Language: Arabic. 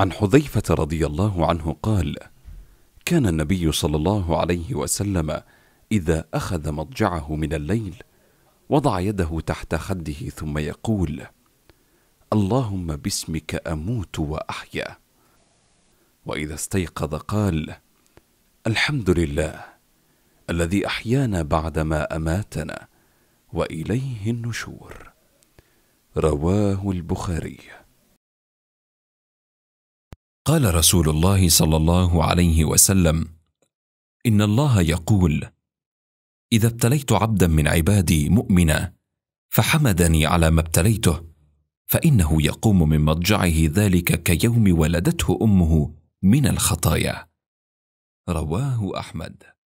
عن حذيفه رضي الله عنه قال كان النبي صلى الله عليه وسلم اذا اخذ مضجعه من الليل وضع يده تحت خده ثم يقول اللهم باسمك اموت واحيا واذا استيقظ قال الحمد لله الذي احيانا بعدما اماتنا واليه النشور رواه البخاري قال رسول الله صلى الله عليه وسلم ان الله يقول اذا ابتليت عبدا من عبادي مؤمنا فحمدني على ما ابتليته فانه يقوم من مضجعه ذلك كيوم ولدته امه من الخطايا رواه احمد